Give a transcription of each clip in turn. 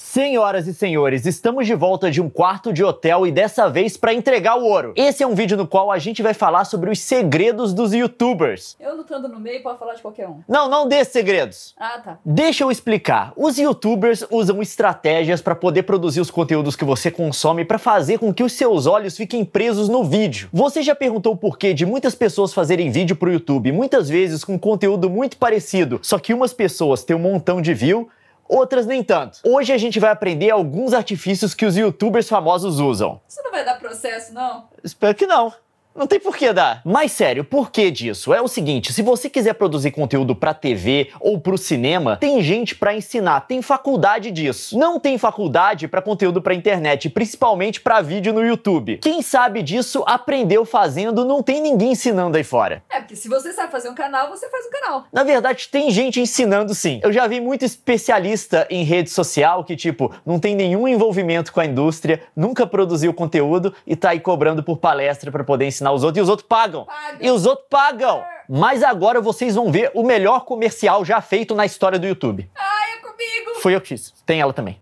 Senhoras e senhores, estamos de volta de um quarto de hotel e dessa vez para entregar o ouro. Esse é um vídeo no qual a gente vai falar sobre os segredos dos youtubers. Eu lutando no meio, posso falar de qualquer um. Não, não dê segredos. Ah, tá. Deixa eu explicar. Os youtubers usam estratégias para poder produzir os conteúdos que você consome para fazer com que os seus olhos fiquem presos no vídeo. Você já perguntou o porquê de muitas pessoas fazerem vídeo pro YouTube, muitas vezes com conteúdo muito parecido, só que umas pessoas têm um montão de view outras nem tanto. Hoje a gente vai aprender alguns artifícios que os youtubers famosos usam. Isso não vai dar processo, não? Espero que não. Não tem por que dar. Mas sério, por que disso? É o seguinte, se você quiser produzir conteúdo para TV ou para o cinema, tem gente para ensinar, tem faculdade disso. Não tem faculdade para conteúdo para internet, principalmente para vídeo no YouTube. Quem sabe disso aprendeu fazendo, não tem ninguém ensinando aí fora. É, porque se você sabe fazer um canal, você faz um canal. Na verdade, tem gente ensinando sim. Eu já vi muito especialista em rede social que tipo, não tem nenhum envolvimento com a indústria, nunca produziu conteúdo e tá aí cobrando por palestra para poder ensinar ensinar os outros e os outros pagam. pagam. E os outros pagam. Mas agora vocês vão ver o melhor comercial já feito na história do YouTube. Ai, é comigo. Fui eu que fiz. Tem ela também.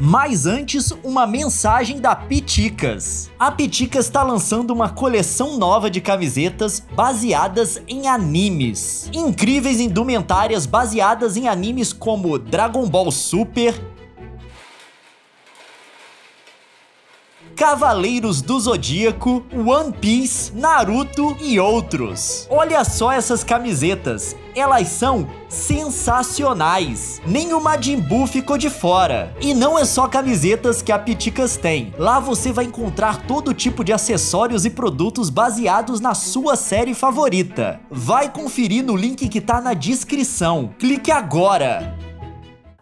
Mas antes, uma mensagem da Piticas. A Piticas está lançando uma coleção nova de camisetas baseadas em animes. Incríveis indumentárias baseadas em animes como Dragon Ball Super, Cavaleiros do Zodíaco, One Piece, Naruto e outros. Olha só essas camisetas, elas são sensacionais. Nem o Majin Buu ficou de fora. E não é só camisetas que a Piticas tem. Lá você vai encontrar todo tipo de acessórios e produtos baseados na sua série favorita. Vai conferir no link que tá na descrição. Clique agora!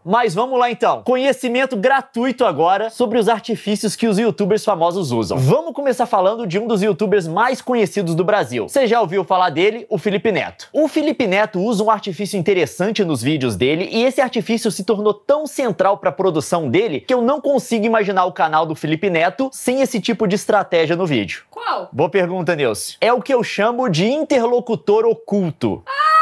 Mas vamos lá então. Conhecimento gratuito agora sobre os artifícios que os youtubers famosos usam. Vamos começar falando de um dos youtubers mais conhecidos do Brasil. Você já ouviu falar dele? O Felipe Neto. O Felipe Neto usa um artifício interessante nos vídeos dele e esse artifício se tornou tão central para a produção dele que eu não consigo imaginar o canal do Felipe Neto sem esse tipo de estratégia no vídeo. Qual? Boa pergunta, Nilce. É o que eu chamo de interlocutor oculto. Ah!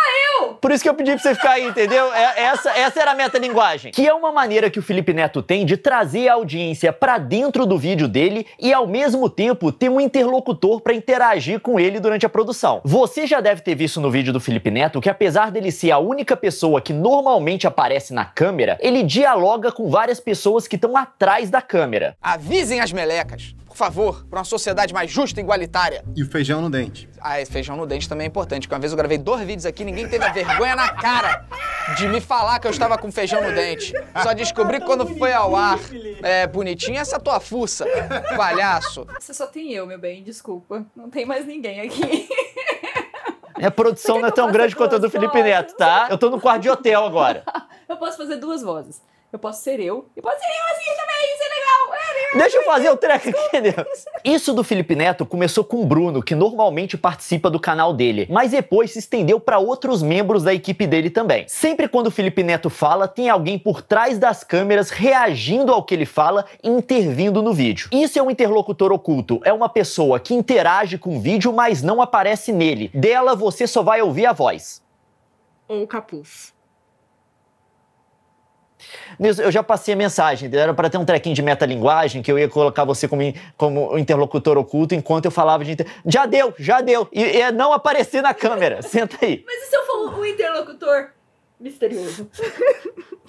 Por isso que eu pedi pra você ficar aí, entendeu? É, essa, essa era a meta linguagem, Que é uma maneira que o Felipe Neto tem de trazer a audiência para dentro do vídeo dele e, ao mesmo tempo, ter um interlocutor para interagir com ele durante a produção. Você já deve ter visto no vídeo do Felipe Neto que, apesar dele ser a única pessoa que normalmente aparece na câmera, ele dialoga com várias pessoas que estão atrás da câmera. Avisem as melecas! por favor, pra uma sociedade mais justa e igualitária. E o feijão no dente. Ah, esse feijão no dente também é importante, porque uma vez eu gravei dois vídeos aqui ninguém teve a vergonha na cara de me falar que eu estava com feijão no dente. Só descobri tá quando foi ao ar. É, bonitinha essa tua fuça, palhaço. Você só tem eu, meu bem, desculpa. Não tem mais ninguém aqui. Minha produção não é tão grande quanto a do Felipe vozes? Neto, tá? Eu tô no quarto de hotel agora. eu posso fazer duas vozes. Eu posso ser eu e posso ser eu assim, tá? Deixa eu fazer o treco aqui, Isso do Felipe Neto começou com o Bruno, que normalmente participa do canal dele, mas depois se estendeu para outros membros da equipe dele também. Sempre quando o Felipe Neto fala, tem alguém por trás das câmeras reagindo ao que ele fala e intervindo no vídeo. Isso é um interlocutor oculto, é uma pessoa que interage com o vídeo, mas não aparece nele. Dela você só vai ouvir a voz. Ou o capuz. Nilson, eu já passei a mensagem, era para ter um trequinho de metalinguagem que eu ia colocar você como, como interlocutor oculto enquanto eu falava de. Inter... Já deu, já deu! E, e é não aparecer na câmera. Senta aí. Mas e se eu for o interlocutor? misterioso.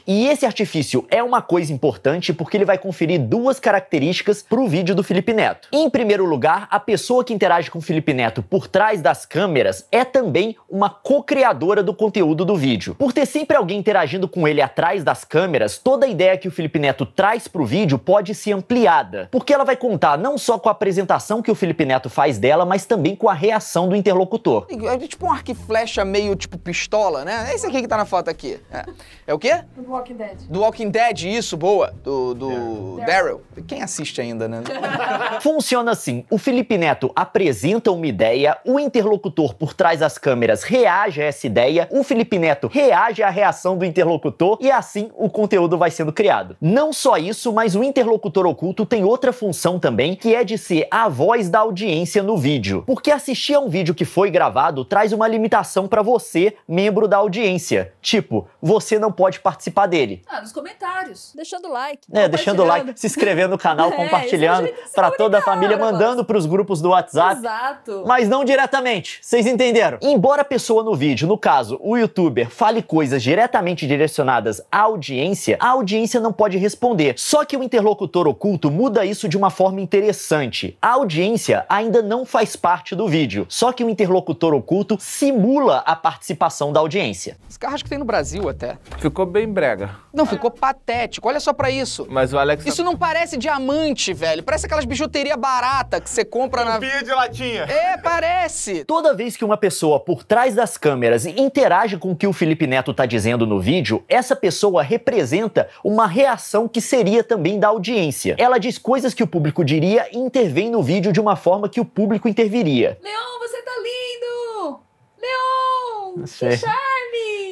E esse artifício é uma coisa importante porque ele vai conferir duas características para o vídeo do Felipe Neto. Em primeiro lugar, a pessoa que interage com o Felipe Neto por trás das câmeras é também uma co-criadora do conteúdo do vídeo. Por ter sempre alguém interagindo com ele atrás das câmeras, toda a ideia que o Felipe Neto traz para o vídeo pode ser ampliada, porque ela vai contar não só com a apresentação que o Felipe Neto faz dela, mas também com a reação do interlocutor. É tipo um arco e flecha meio tipo pistola, né? É esse aqui que tá na foto aqui. É, é o quê? Do Walking Dead. Do Walking Dead, isso, boa. Do, do Daryl. Quem assiste ainda, né? Funciona assim: o Felipe Neto apresenta uma ideia, o interlocutor por trás das câmeras reage a essa ideia, o Felipe Neto reage à reação do interlocutor e assim o conteúdo vai sendo criado. Não só isso, mas o interlocutor oculto tem outra função também, que é de ser a voz da audiência no vídeo. Porque assistir a um vídeo que foi gravado traz uma limitação para você, membro da audiência. Tipo, você não pode participar dele. Ah, nos comentários. Deixando like. É, deixando like, se inscrevendo no canal, é, é compartilhando para toda a família, mandando para os grupos do WhatsApp. Exato. Mas não diretamente. Vocês entenderam? Embora a pessoa no vídeo, no caso, o youtuber, fale coisas diretamente direcionadas à audiência, a audiência não pode responder. Só que o interlocutor oculto muda isso de uma forma interessante. A audiência ainda não faz parte do vídeo. Só que o interlocutor oculto simula a participação da audiência. Os caras que tem no Brasil até. Ficou bem brega. Não, ficou patético. Olha só para isso. Mas o Alex. Isso tá- não parece diamante, velho. Parece aquelas bijuterias barata que você compra na. Pia de latinha. É, parece. Toda vez que uma pessoa por trás das câmeras interage com o que o Felipe Neto tá dizendo no vídeo, essa pessoa representa uma reação que seria também da audiência. Ela diz coisas que o público diria e intervém no vídeo de uma forma que o público interviria. Leon, você tá lindo! Leon! Não sei. Que chato!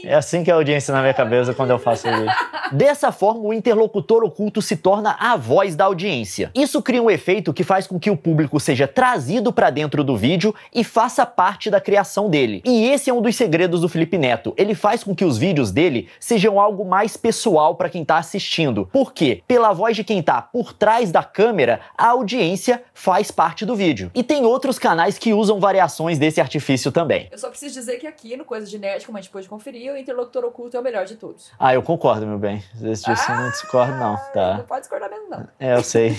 É assim que é a audiência na minha cabeça quando eu faço isso. Dessa forma, o interlocutor oculto se torna a voz da audiência. Isso cria um efeito que faz com que o público seja trazido para dentro do vídeo e faça parte da criação dele. E esse é um dos segredos do Felipe Neto. Ele faz com que os vídeos dele sejam algo mais pessoal para quem tá assistindo. Por quê? Pela voz de quem tá por trás da câmera, a audiência faz parte do vídeo. E tem outros canais que usam variações desse artifício também. Eu só preciso dizer que aqui no Coisa de Nerd, como a gente pôde conferir, o interlocutor oculto é o melhor de todos. Ah, eu concordo, meu bem. Desse ah, eu não ah, discordo, não. Tá. Não pode discordar mesmo, não. É, eu sei.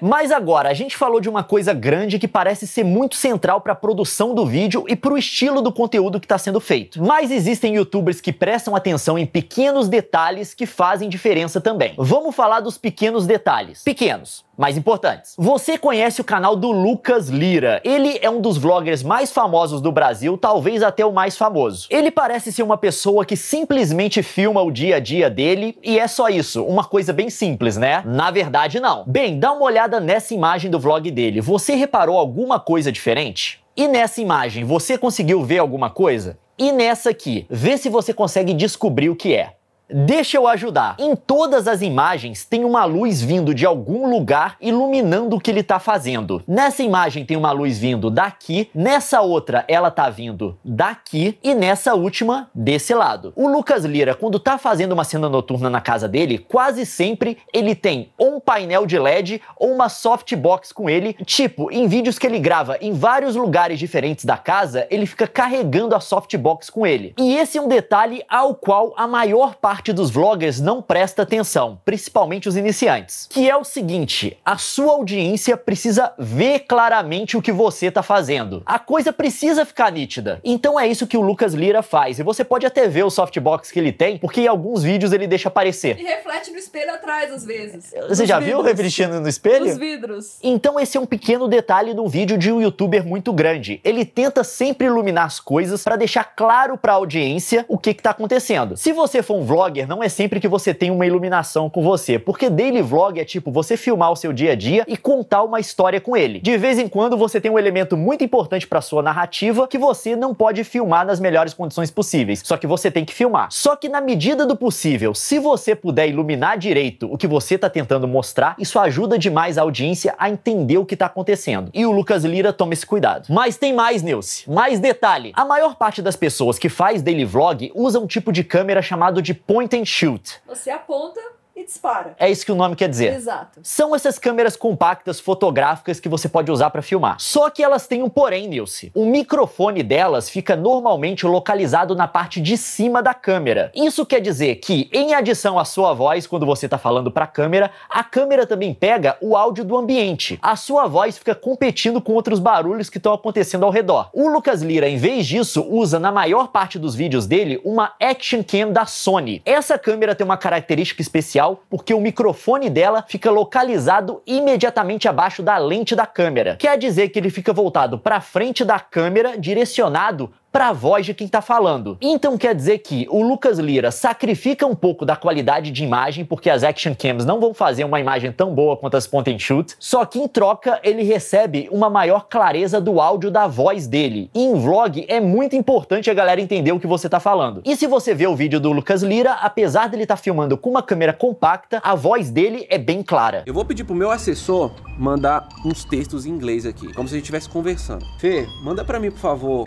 Mas agora, a gente falou de uma coisa grande que parece ser muito central para a produção do vídeo e para o estilo do conteúdo que está sendo feito. Mas existem youtubers que prestam atenção em pequenos detalhes que fazem diferença também. Vamos falar dos pequenos detalhes. Pequenos. Mais importantes. Você conhece o canal do Lucas Lira. Ele é um dos vloggers mais famosos do Brasil, talvez até o mais famoso. Ele parece ser uma pessoa que simplesmente filma o dia a dia dele e é só isso, uma coisa bem simples, né? Na verdade, não. Bem, dá uma olhada nessa imagem do vlog dele. Você reparou alguma coisa diferente? E nessa imagem, você conseguiu ver alguma coisa? E nessa aqui, vê se você consegue descobrir o que é. Deixa eu ajudar. Em todas as imagens tem uma luz vindo de algum lugar iluminando o que ele está fazendo. Nessa imagem tem uma luz vindo daqui, nessa outra ela tá vindo daqui e nessa última desse lado. O Lucas Lira, quando tá fazendo uma cena noturna na casa dele, quase sempre ele tem um painel de LED ou uma softbox com ele, tipo, em vídeos que ele grava em vários lugares diferentes da casa, ele fica carregando a softbox com ele. E esse é um detalhe ao qual a maior parte parte dos vloggers não presta atenção, principalmente os iniciantes, que é o seguinte: a sua audiência precisa ver claramente o que você está fazendo. A coisa precisa ficar nítida. Então é isso que o Lucas Lira faz. E você pode até ver o softbox que ele tem, porque em alguns vídeos ele deixa aparecer. E reflete no espelho atrás às vezes. Você Nos já vidros. viu refletindo no espelho? Nos vidros. Então esse é um pequeno detalhe do vídeo de um youtuber muito grande. Ele tenta sempre iluminar as coisas para deixar claro para a audiência o que está acontecendo. Se você for um vlog vlogger não é sempre que você tem uma iluminação com você, porque daily vlog é tipo você filmar o seu dia a dia e contar uma história com ele. De vez em quando você tem um elemento muito importante para sua narrativa que você não pode filmar nas melhores condições possíveis, só que você tem que filmar. Só que na medida do possível, se você puder iluminar direito o que você está tentando mostrar, isso ajuda demais a audiência a entender o que está acontecendo. E o Lucas Lira toma esse cuidado. Mas tem mais, Nilce. Mais detalhe. A maior parte das pessoas que faz daily vlog usa um tipo de câmera chamado de point and shoot. Você aponta, e dispara. É isso que o nome quer dizer. Exato. São essas câmeras compactas fotográficas que você pode usar para filmar. Só que elas têm um porém, Nilce. O microfone delas fica normalmente localizado na parte de cima da câmera. Isso quer dizer que, em adição à sua voz, quando você está falando para a câmera, a câmera também pega o áudio do ambiente. A sua voz fica competindo com outros barulhos que estão acontecendo ao redor. O Lucas Lira, em vez disso, usa na maior parte dos vídeos dele uma Action Cam da Sony. Essa câmera tem uma característica especial porque o microfone dela fica localizado imediatamente abaixo da lente da câmera. Quer dizer que ele fica voltado para frente da câmera, direcionado para a voz de quem está falando. Então quer dizer que o Lucas Lira sacrifica um pouco da qualidade de imagem, porque as action cams não vão fazer uma imagem tão boa quanto as point and shoot, só que em troca ele recebe uma maior clareza do áudio da voz dele. E em vlog é muito importante a galera entender o que você está falando. E se você vê o vídeo do Lucas Lira, apesar dele estar tá filmando com uma câmera compacta, a voz dele é bem clara. Eu vou pedir pro meu assessor mandar uns textos em inglês aqui, como se a gente estivesse conversando. Fê, manda para mim, por favor,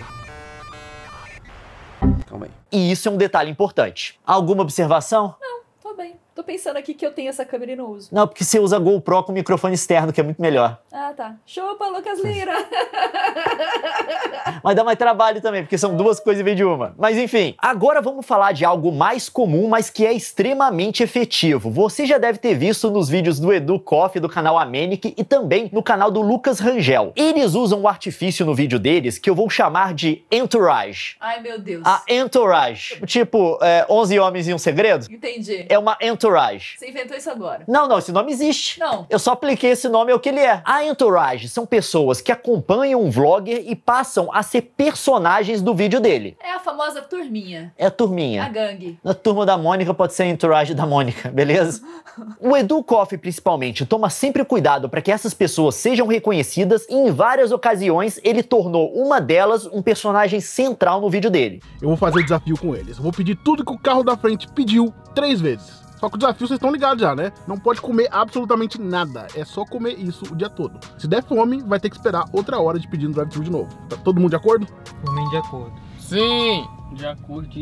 e isso é um detalhe importante. Alguma observação? Não pensando aqui que eu tenho essa câmera e não uso. Não, porque você usa GoPro com microfone externo, que é muito melhor. Ah, tá. Chupa, Lucas Lira! Mas dá mais trabalho também, porque são duas coisas em vez de uma. Mas enfim, agora vamos falar de algo mais comum, mas que é extremamente efetivo. Você já deve ter visto nos vídeos do Edu Koff, do canal Amenic, e também no canal do Lucas Rangel. Eles usam um artifício no vídeo deles que eu vou chamar de entourage. Ai, meu Deus. A entourage. Tipo, é, 11 homens e um segredo. Entendi. É uma entourage. Entourage. Você inventou isso agora? Não, não, esse nome existe. Não. Eu só apliquei esse nome ao que ele é. A Entourage são pessoas que acompanham um vlogger e passam a ser personagens do vídeo dele. É a famosa turminha. É a turminha. A gangue. Na turma da Mônica pode ser a Entourage da Mônica, beleza? o Edu Koff, principalmente, toma sempre cuidado para que essas pessoas sejam reconhecidas e em várias ocasiões ele tornou uma delas um personagem central no vídeo dele. Eu vou fazer desafio com eles. Eu vou pedir tudo que o carro da frente pediu três vezes. Só que o desafio vocês estão ligados já, né? Não pode comer absolutamente nada. É só comer isso o dia todo. Se der fome, vai ter que esperar outra hora de pedir no drive-thru de novo. Tá todo mundo de acordo? Todo mundo de acordo. Sim! De acordo, sim.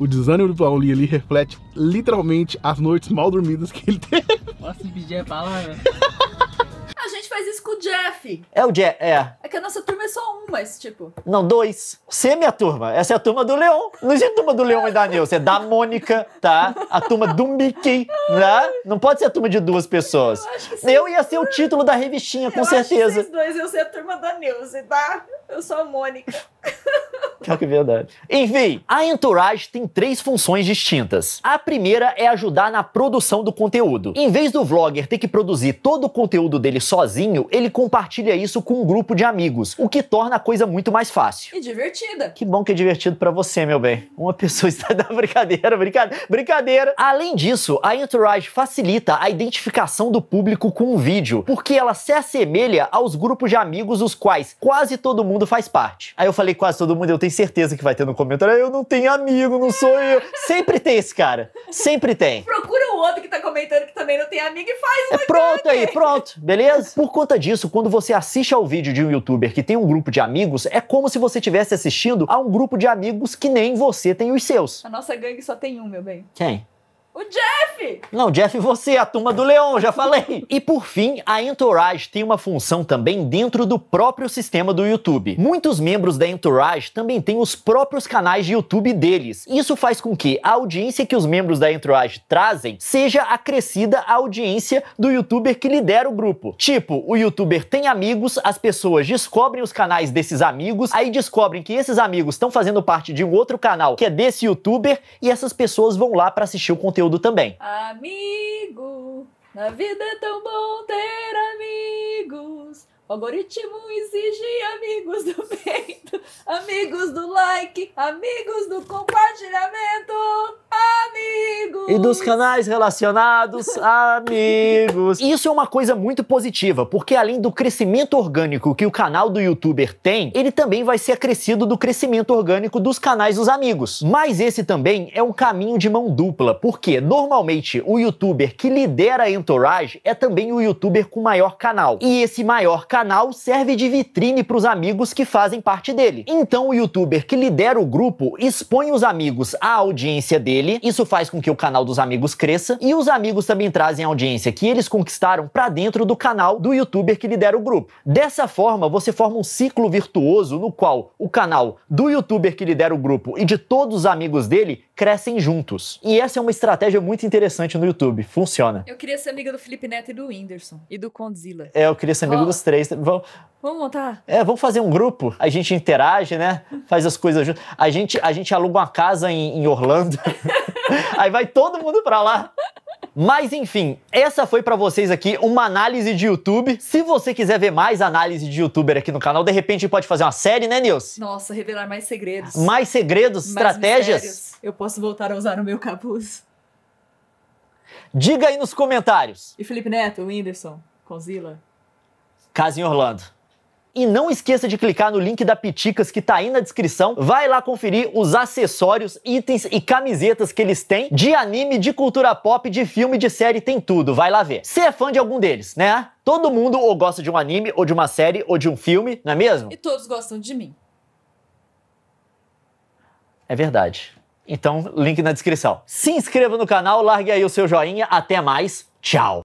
o desânimo do Paulinho ali reflete literalmente as noites mal dormidas que ele teve. Posso pedir a palavra? a gente faz isso com o Jeff. É o Jeff, é. é é que a nossa turma é só um, mas tipo. Não, dois. Você é minha turma. Essa é a turma do Leão. Não é a turma do Leão e da Nilce, é da Mônica, tá? A turma do Mickey, né? Não pode ser a turma de duas pessoas. Eu, acho que sim. eu ia ser o título da revistinha, com eu certeza. Acho que dois eu ser a turma da Nilce, tá? Eu sou a Mônica. Pior que é verdade. Enfim, a Entourage tem três funções distintas. A primeira é ajudar na produção do conteúdo. Em vez do vlogger ter que produzir todo o conteúdo dele sozinho, ele compartilha isso com um grupo de amigos amigos, o que torna a coisa muito mais fácil. E divertida. Que bom que é divertido para você, meu bem. Uma pessoa está da brincadeira, brincadeira, brincadeira. Além disso, a Entourage facilita a identificação do público com o vídeo, porque ela se assemelha aos grupos de amigos os quais quase todo mundo faz parte. Aí eu falei quase todo mundo, eu tenho certeza que vai ter no comentário, eu não tenho amigo, não sou eu. Sempre tem esse cara, sempre tem. comentando que também não tem amigo e faz é uma é, Pronto aí, pronto, beleza? Por conta disso, quando você assiste ao vídeo de um youtuber que tem um grupo de amigos, é como se você estivesse assistindo a um grupo de amigos que nem você tem os seus. A nossa gangue só tem um, meu bem. Quem? O Jeff! Não, Jeff, você, a turma do leão, já falei. e por fim, a Entourage tem uma função também dentro do próprio sistema do YouTube. Muitos membros da Entourage também têm os próprios canais de YouTube deles. Isso faz com que a audiência que os membros da Entourage trazem seja acrescida à audiência do youtuber que lidera o grupo. Tipo, o youtuber tem amigos, as pessoas descobrem os canais desses amigos, aí descobrem que esses amigos estão fazendo parte de um outro canal que é desse youtuber e essas pessoas vão lá para assistir o conteúdo conteúdo também. Amigo, na vida é tão bom ter amigos. O algoritmo exige amigos do peito, amigos do like, amigos do compartilhamento, amigos amigos. E dos canais relacionados, amigos. Isso é uma coisa muito positiva, porque além do crescimento orgânico que o canal do youtuber tem, ele também vai ser acrescido do crescimento orgânico dos canais dos amigos. Mas esse também é um caminho de mão dupla, porque normalmente o youtuber que lidera a Entourage é também o youtuber com maior canal. E esse maior canal serve de vitrine para os amigos que fazem parte dele. Então o youtuber que lidera o grupo expõe os amigos à audiência dele, isso faz com que que o canal dos amigos cresça e os amigos também trazem a audiência que eles conquistaram para dentro do canal do youtuber que lidera o grupo. Dessa forma, você forma um ciclo virtuoso no qual o canal do youtuber que lidera o grupo e de todos os amigos dele crescem juntos. E essa é uma estratégia muito interessante no YouTube, funciona. Eu queria ser amiga do Felipe Neto e do Whindersson e do Condzilla. É, eu queria ser amigo dos três. Vamos, vamos montar? É, vamos fazer um grupo, a gente interage, né? Faz as coisas juntos. A gente, a gente aluga uma casa em, em Orlando. Aí vai todo mundo pra lá. Mas enfim, essa foi para vocês aqui uma análise de YouTube. Se você quiser ver mais análise de YouTuber aqui no canal, de repente pode fazer uma série, né, Nilce? Nossa, revelar mais segredos. Mais segredos, mais estratégias. Mistérios. Eu posso voltar a usar o meu capuz. Diga aí nos comentários. E Felipe Neto, Whindersson, Conzilla. Casa em Orlando. E não esqueça de clicar no link da Piticas que tá aí na descrição. Vai lá conferir os acessórios, itens e camisetas que eles têm de anime, de cultura pop, de filme, de série, tem tudo. Vai lá ver. Você é fã de algum deles, né? Todo mundo ou gosta de um anime, ou de uma série, ou de um filme, não é mesmo? E todos gostam de mim. É verdade. Então, link na descrição. Se inscreva no canal, largue aí o seu joinha. Até mais. Tchau.